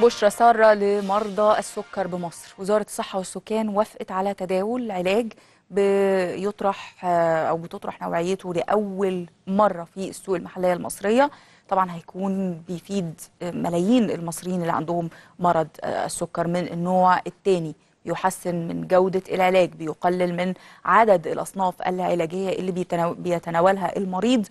بشرى سارة لمرضى السكر بمصر وزارة الصحة والسكان وافقت على تداول علاج بيطرح آه، أو بتطرح نوعيته لأول مرة في السوق المحلية المصرية طبعا هيكون بيفيد آه، ملايين المصريين اللي عندهم مرض آه، السكر من النوع الثاني بيحسن من جودة العلاج بيقلل من عدد الأصناف العلاجية اللي بيتناولها المريض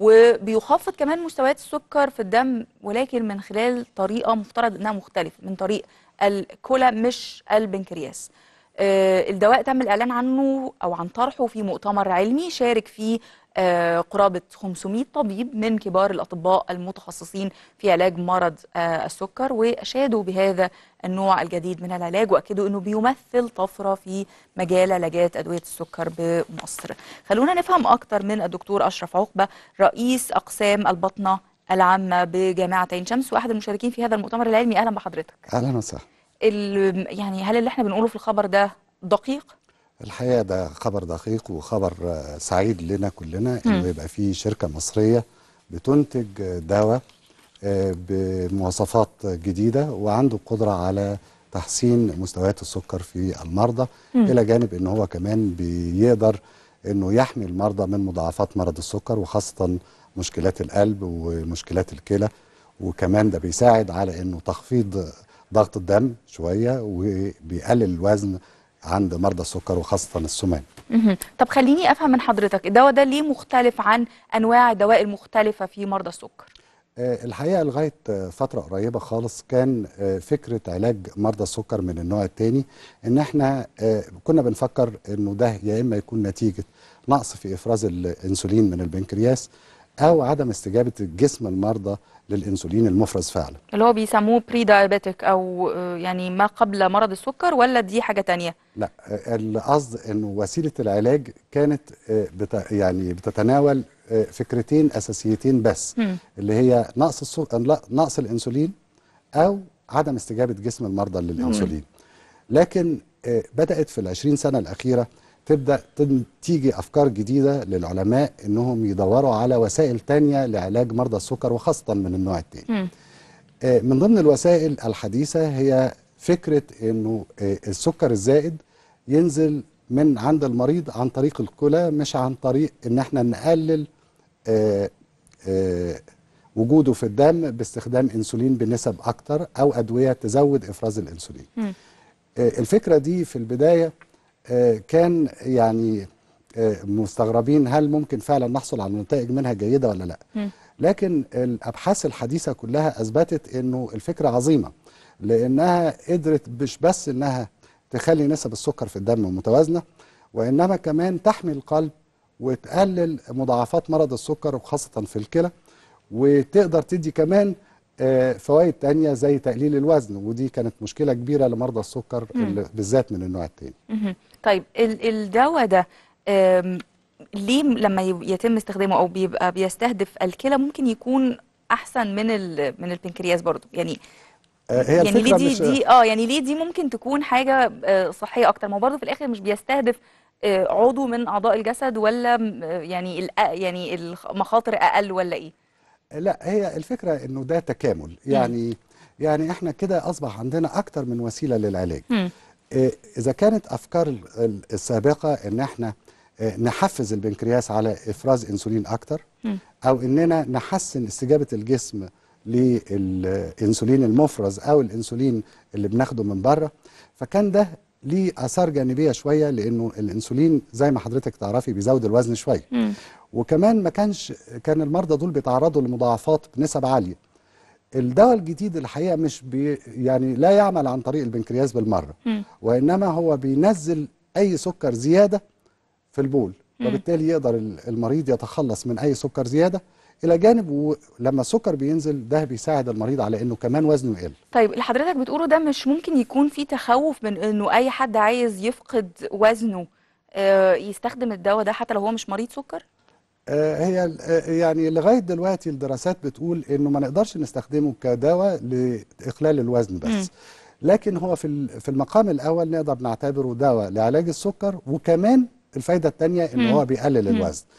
وبيخفض كمان مستويات السكر في الدم ولكن من خلال طريقه مفترض انها مختلفه من طريق الكولا مش البنكرياس. آه، الدواء تم الاعلان عنه او عن طرحه في مؤتمر علمي شارك فيه آه، قرابة 500 طبيب من كبار الأطباء المتخصصين في علاج مرض آه، السكر وأشادوا بهذا النوع الجديد من العلاج وأكدوا أنه بيمثل طفرة في مجال علاجات أدوية السكر بمصر خلونا نفهم أكثر من الدكتور أشرف عقبة رئيس أقسام البطنة العامة بجامعة عين شمس وأحد المشاركين في هذا المؤتمر العلمي أهلا بحضرتك أهلا وسهلا يعني هل اللي احنا بنقوله في الخبر ده دقيق؟ الحقيقه ده خبر دقيق وخبر آه، سعيد لنا كلنا انه يبقى في شركه مصريه بتنتج دواء آه، بمواصفات جديده وعنده القدره على تحسين مستويات السكر في المرضى مم. الى جانب ان هو كمان بيقدر انه يحمي المرضى من مضاعفات مرض السكر وخاصه مشكلات القلب ومشكلات الكلى وكمان ده بيساعد على انه تخفيض ضغط الدم شويه وبيقلل الوزن عند مرضى السكر وخاصه السمان طب خليني افهم من حضرتك الدواء ده ليه مختلف عن انواع الدواء المختلفه في مرضى السكر آه، الحقيقه لغايه آه، فتره قريبه خالص كان آه، فكره علاج مرضى السكر من النوع الثاني ان احنا كنا بنفكر انه ده يا اما يكون نتيجه نقص في افراز الانسولين من البنكرياس او عدم استجابه الجسم المرضى للانسولين المفرز فعلا اللي هو بيسموه بري دايابيتيك او آه، يعني ما قبل مرض السكر ولا دي حاجه تانية لا القصد انه وسيله العلاج كانت آه، بت يعني بتتناول آه، فكرتين اساسيتين بس م. اللي هي نقص لا نقص الانسولين او عدم استجابه جسم المرضى للانسولين م. لكن بدات في ال 20 سنه الاخيره تبدا تيجي افكار جديده للعلماء انهم يدوروا على وسائل تانية لعلاج مرضى السكر وخاصه من النوع الثاني آه، من ضمن الوسائل الحديثه هي فكره انه آه، السكر الزائد ينزل من عند المريض عن طريق الكلى مش عن طريق ان احنا نقلل آه، وجوده في الدم باستخدام انسولين بنسب اكتر او ادويه تزود افراز الانسولين الفكره دي في البدايه آه، كان يعني آه، مستغربين هل ممكن فعلا نحصل على نتائج منها جيدة ولا لا لكن الأبحاث الحديثة كلها أثبتت أنه الفكرة عظيمة لأنها قدرت مش بس أنها تخلي نسب السكر في الدم متوازنة وإنما كمان تحمي القلب وتقلل مضاعفات مرض السكر وخاصة في الكلى وتقدر تدي كمان آه، فوائد تانية زي تقليل الوزن ودي كانت مشكلة كبيرة لمرضى السكر بالذات من النوع التاني طيب الدواء ده ليه لما يتم استخدامه او بيبقى بيستهدف الكلى ممكن يكون احسن من من البنكرياس برضو يعني آه، هي يعني ليه دي, دي اه يعني ليه دي ممكن تكون حاجه آه، صحيه اكتر ما هو برضه في الاخر مش بيستهدف عضو من اعضاء الجسد ولا يعني يعني المخاطر اقل ولا ايه لا هي الفكره انه ده تكامل يعني يعني احنا كده اصبح عندنا اكتر من وسيله للعلاج آه، اذا كانت افكار السابقه ان احنا آه، نحفز البنكرياس على افراز انسولين اكتر او اننا نحسن استجابه الجسم للانسولين المفرز او الانسولين اللي بناخده من بره فكان ده ليه اثار جانبيه شويه لانه الانسولين زي ما حضرتك تعرفي بيزود الوزن شويه وكمان ما كانش كان المرضى دول بيتعرضوا لمضاعفات بنسب عاليه الدواء الجديد الحقيقه مش بي يعني لا يعمل عن طريق البنكرياس بالمره مم. وانما هو بينزل اي سكر زياده في البول وبالتالي يقدر المريض يتخلص من اي سكر زياده الى جانب لما السكر بينزل ده بيساعد المريض على انه كمان وزنه يقل طيب اللي حضرتك بتقوله ده مش ممكن يكون في تخوف من انه اي حد عايز يفقد وزنه آه، يستخدم الدواء ده حتى لو هو مش مريض سكر آه، هي آه، يعني لغايه دلوقتي الدراسات بتقول انه ما نقدرش نستخدمه كدواء لاقلال الوزن بس م. لكن هو في في المقام الاول نقدر نعتبره دواء لعلاج السكر وكمان الفايده الثانيه ان هو بيقلل الوزن م.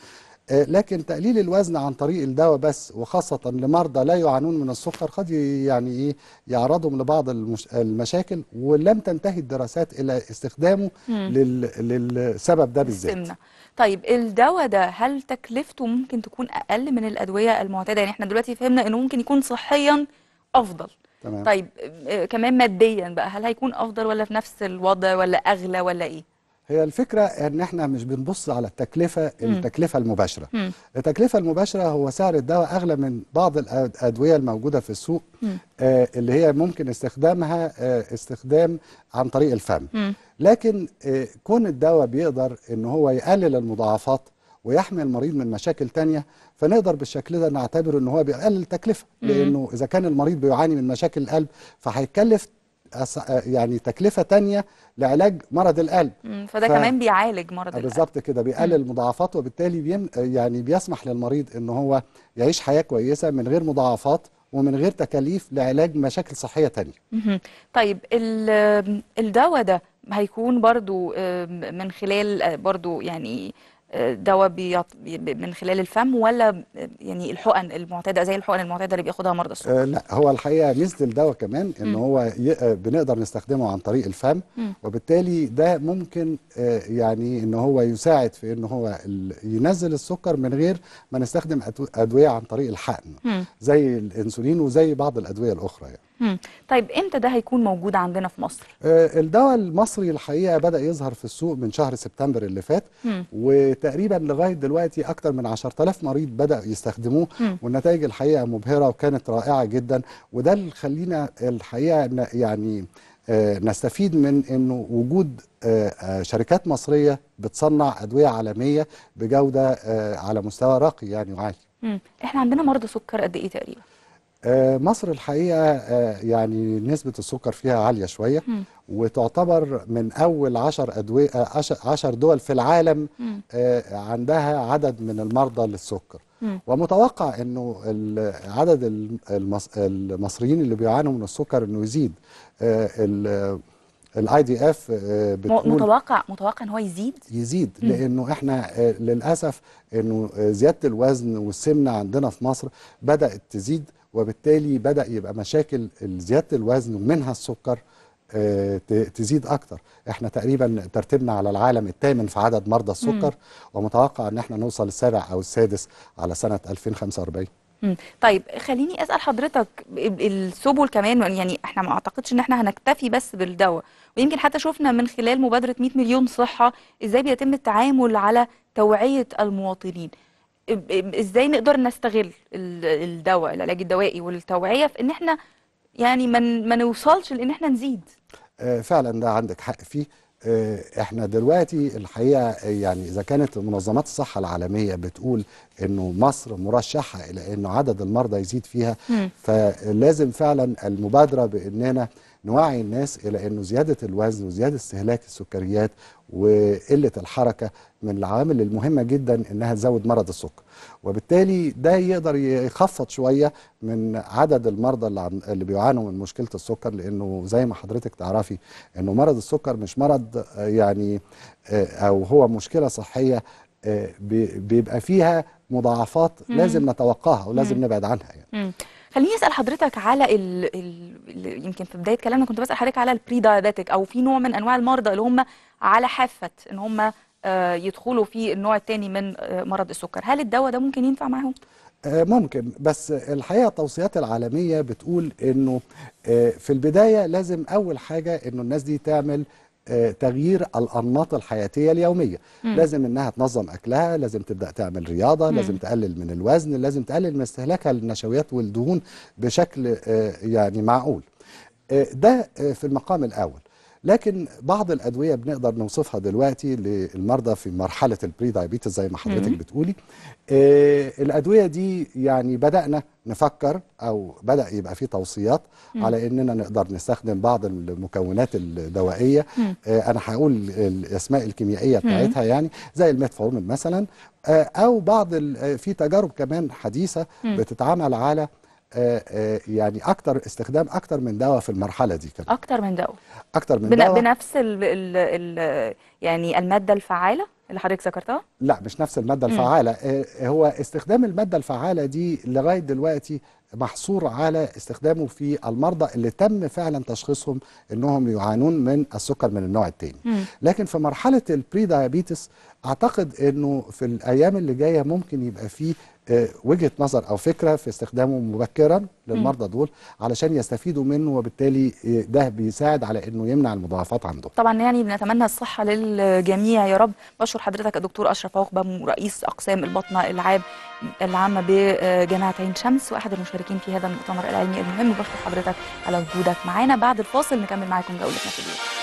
آه، لكن تقليل الوزن عن طريق الدواء بس وخاصة لمرضى لا يعانون من السكر قد يعني ايه يعرضهم لبعض المش... المشاكل ولم تنتهي الدراسات إلى استخدامه لل... للسبب ده بالذات طيب الدواء ده هل تكلفته ممكن تكون أقل من الأدوية المعتادة يعني احنا دلوقتي فهمنا أنه ممكن يكون صحيا أفضل تمام. طيب آه، كمان ماديا بقى هل هيكون أفضل ولا في نفس الوضع ولا أغلى ولا إيه؟ هي الفكرة ان احنا مش بنبص على التكلفة التكلفة المباشرة التكلفة المباشرة هو سعر الدواء اغلى من بعض الادوية الموجودة في السوق آه اللي هي ممكن استخدامها آه استخدام عن طريق الفم لكن آه كون الدواء بيقدر ان هو يقلل المضاعفات ويحمي المريض من مشاكل تانية فنقدر بالشكل ده نعتبره ان هو بيقلل تكلفه لانه اذا كان المريض بيعاني من مشاكل القلب فهيتكلف يعني تكلفه تانية لعلاج مرض القلب فده ف... كمان بيعالج مرض القلب بالظبط كده بيقلل مضاعفات وبالتالي بيم... يعني بيسمح للمريض ان هو يعيش حياه كويسه من غير مضاعفات ومن غير تكاليف لعلاج مشاكل صحيه تانية طيب الدواء ده هيكون برضو من خلال آه، برضو يعني دواء من خلال الفم ولا يعني الحقن المعتاده زي الحقن المعتاده اللي بياخدها مرضى السكر؟ آه، لا هو الحقيقه ميزه الدواء كمان ان هو آه، بنقدر نستخدمه عن طريق الفم م. وبالتالي ده ممكن آه، يعني ان هو يساعد في ان هو ينزل السكر من غير ما نستخدم ادويه عن طريق الحقن م. زي الانسولين وزي بعض الادويه الاخرى يعني. مم. طيب امتى ده هيكون موجود عندنا في مصر؟ آه الدواء المصري الحقيقه بدا يظهر في السوق من شهر سبتمبر اللي فات مم. وتقريبا لغايه دلوقتي اكثر من 10000 مريض بدا يستخدموه مم. والنتائج الحقيقه مبهره وكانت رائعه جدا وده اللي خلينا الحقيقه يعني آه نستفيد من انه وجود آه, آه، شركات مصريه بتصنع ادويه عالميه بجوده آه، على مستوى راقي يعني وعالي. احنا عندنا مرضى سكر قد ايه تقريبا؟ آه، مصر الحقيقه آه، يعني نسبه السكر فيها عاليه شويه م. وتعتبر من اول 10 ادويه 10 آه، دول في العالم م. عندها عدد من المرضى للسكر م. ومتوقع انه عدد المصريين اللي بيعانوا من السكر انه يزيد الاي دي اف بتقول متوقع متوقع ان هو يزيد يزيد م. لانه احنا للاسف انه زياده الوزن والسمنه عندنا في مصر بدات تزيد وبالتالي بدا يبقى مشاكل زياده الوزن ومنها السكر آه، تزيد اكتر احنا تقريبا ترتيبنا على العالم الثامن في عدد مرضى السكر مم. ومتوقع ان احنا نوصل السابع او السادس على سنه 2045 مم. طيب خليني اسال حضرتك السبل كمان يعني احنا ما اعتقدش ان احنا هنكتفي بس بالدواء ويمكن حتى شفنا من خلال مبادره 100 مليون صحه ازاي بيتم التعامل على توعيه المواطنين ازاي نقدر نستغل الدواء العلاج الدوائي والتوعيه في ان احنا يعني ما ما نوصلش لان احنا نزيد آه، فعلا ده عندك حق فيه آه، احنا دلوقتي الحقيقه يعني اذا كانت منظمات الصحه العالميه بتقول انه مصر مرشحه الى انه عدد المرضى يزيد فيها فلازم فعلا المبادره باننا نوعي الناس الى انه زياده الوزن وزياده استهلاك السكريات وقله الحركه من العوامل المهمه جدا انها تزود مرض السكر وبالتالي ده يقدر يخفض شويه من عدد المرضى اللي, اللي بيعانوا من مشكله السكر لانه زي ما حضرتك تعرفي انه مرض السكر مش مرض آه، يعني آه، او هو مشكله صحيه آه، بيبقى فيها مضاعفات مم. لازم نتوقعها ولازم مم. نبعد عنها يعني. مم. خليني اسال حضرتك على ال... ال... يمكن في بدايه كلامنا كنت بسال حضرتك على البري دايابيتك او في نوع من انواع المرضى اللي هم على حافه ان هم آه، يدخلوا في النوع الثاني من آه، مرض السكر هل الدواء ده ممكن ينفع معاهم ممكن بس الحقيقه التوصيات العالميه بتقول انه في البدايه لازم اول حاجه انه الناس دي تعمل تغيير الانماط الحياتيه اليوميه مم. لازم انها تنظم اكلها لازم تبدا تعمل رياضه مم. لازم تقلل من الوزن لازم تقلل من استهلاكها للنشويات والدهون بشكل آه، يعني معقول آه، ده آه، في المقام الاول لكن بعض الادويه بنقدر نوصفها دلوقتي للمرضى في مرحله البري دايابيتس زي ما حضرتك بتقولي آه الادويه دي يعني بدانا نفكر او بدا يبقى في توصيات مم. على اننا نقدر نستخدم بعض المكونات الدوائيه آه انا هقول الاسماء الكيميائيه بتاعتها مم. يعني زي الميتفورمين مثلا آه او بعض آه، في تجارب كمان حديثه مم. بتتعمل على آه، آه، يعني اكتر استخدام اكتر من دواء في المرحله دي كمان اكتر من دواء اكتر من دواء بنفس الـ الـ الـ يعني الماده الفعاله اللي حضرتك ذكرتها لا مش نفس الماده الفعاله مم. آه، هو استخدام الماده الفعاله دي لغايه دلوقتي محصور على استخدامه في المرضى اللي تم فعلا تشخيصهم انهم يعانون من السكر من النوع الثاني لكن في مرحله البري دايابيتس اعتقد انه في الايام اللي جايه ممكن يبقى فيه وجهه نظر او فكره في استخدامه مبكرا للمرضى دول علشان يستفيدوا منه وبالتالي ده بيساعد على انه يمنع المضاعفات عنده. طبعا يعني بنتمنى الصحه للجميع يا رب بشكر حضرتك الدكتور اشرف عقبه رئيس اقسام البطنه العاب العامه بجامعه عين شمس واحد المشاركين في هذا المؤتمر العلمي المهم بشكر حضرتك على وجودك معانا بعد الفاصل نكمل معاكم جولتنا في اليوم.